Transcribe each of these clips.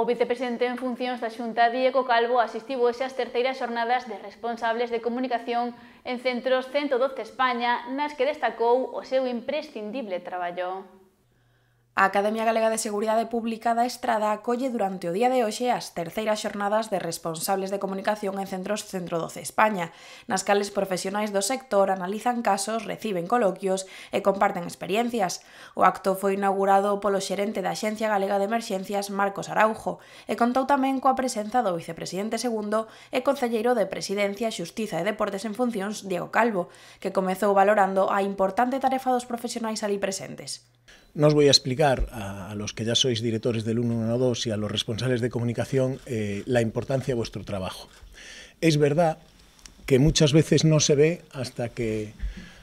O vicepresidente en funcións da Xunta, Diego Calvo, asistiu hoxe ás terceiras xornadas de responsables de comunicación en centros 112 España, nas que destacou o seu imprescindible traballo. A Academia Galega de Seguridade Pública da Estrada acolle durante o día de hoxe as terceiras xornadas de responsables de comunicación en centros Centro 12 España, nas cales profesionais do sector analizan casos, reciben coloquios e comparten experiencias. O acto foi inaugurado polo xerente da Axencia Galega de Emerxencias, Marcos Araujo, e contou tamén coa presenza do vicepresidente segundo e concelleiro de Presidencia, Xustiza e Deportes en Funcións, Diego Calvo, que comezou valorando a importante tarefa dos profesionais ali presentes. Nos vou explicar a, los que ya sois directores del 112 y a los responsables de comunicación eh, la importancia de vuestro trabajo. Es verdad que muchas veces no se ve hasta que,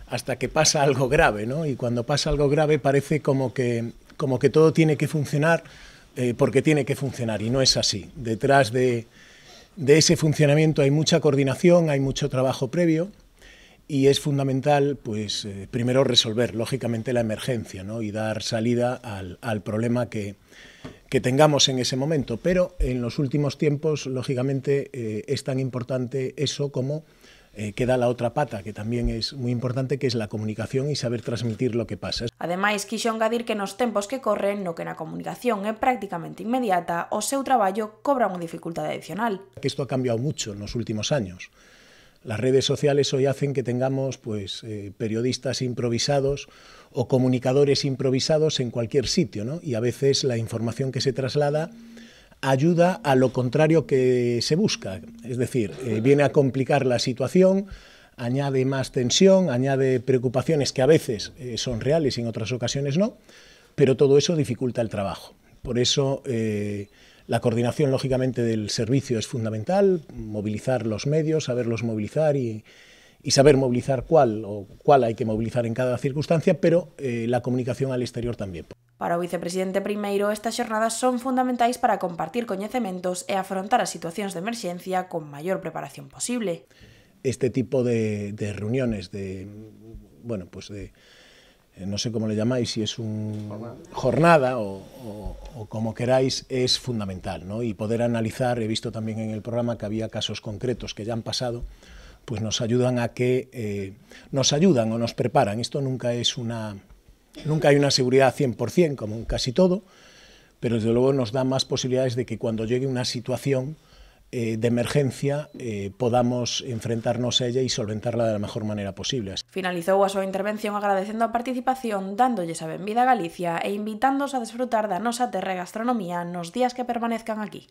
hasta que pasa algo grave, ¿no? Y cuando pasa algo grave parece como que, como que todo tiene que funcionar eh, porque tiene que funcionar y no es así. Detrás de, de ese funcionamiento hay mucha coordinación, hay mucho trabajo previo y es fundamental, pues, eh, primero resolver, lógicamente, la emergencia ¿no? y dar salida al, problema que, tengamos en ese momento. Pero en los últimos tiempos, lógicamente, eh, es tan importante eso como eh, queda la otra pata, que también es muy importante, que es la comunicación y saber transmitir lo que pasa. Además, quixo engadir que los tempos que corren, no que la comunicación es prácticamente inmediata, o seu trabajo cobra una dificultad adicional. Esto ha cambiado mucho en los últimos años. Las redes sociales hoy hacen que tengamos pues, eh, periodistas improvisados o comunicadores improvisados en cualquier sitio, y a veces la información que se traslada ayuda a lo contrario que se busca, es decir, eh, viene a complicar la situación, añade más tensión, añade preocupaciones que a veces eh, son reales y en otras ocasiones no, pero todo eso dificulta el trabajo. Por eso La coordinación, lógicamente, del servicio es fundamental, movilizar los medios, saberlos movilizar y, y saber movilizar cuál o cuál hay que movilizar en cada circunstancia, pero eh, la comunicación al exterior también. Para o vicepresidente primeiro, estas xornadas son fundamentais para compartir coñecementos e afrontar as situacións de emerxencia con maior preparación posible. Este tipo de, de reuniones, de, bueno, pues de, Eh, no sé cómo le llamáis, si es una jornada o, como queráis, es fundamental. Y poder analizar, he visto también en el programa que había casos concretos que ya han pasado, pues nos ayudan a que, eh, nos ayudan o nos preparan. Esto nunca es una, nunca hay una seguridad 100%, como en casi todo, pero desde luego nos da más posibilidades de que cuando llegue una situación, eh, de emergencia eh, podamos enfrentarnos a ella e solventarla da mejor maneira posible. Finalizou a súa intervención agradecendo a participación, dándolles a benvida a Galicia e invitándoos a desfrutar da nosa terra e gastronomía nos días que permanezcan aquí.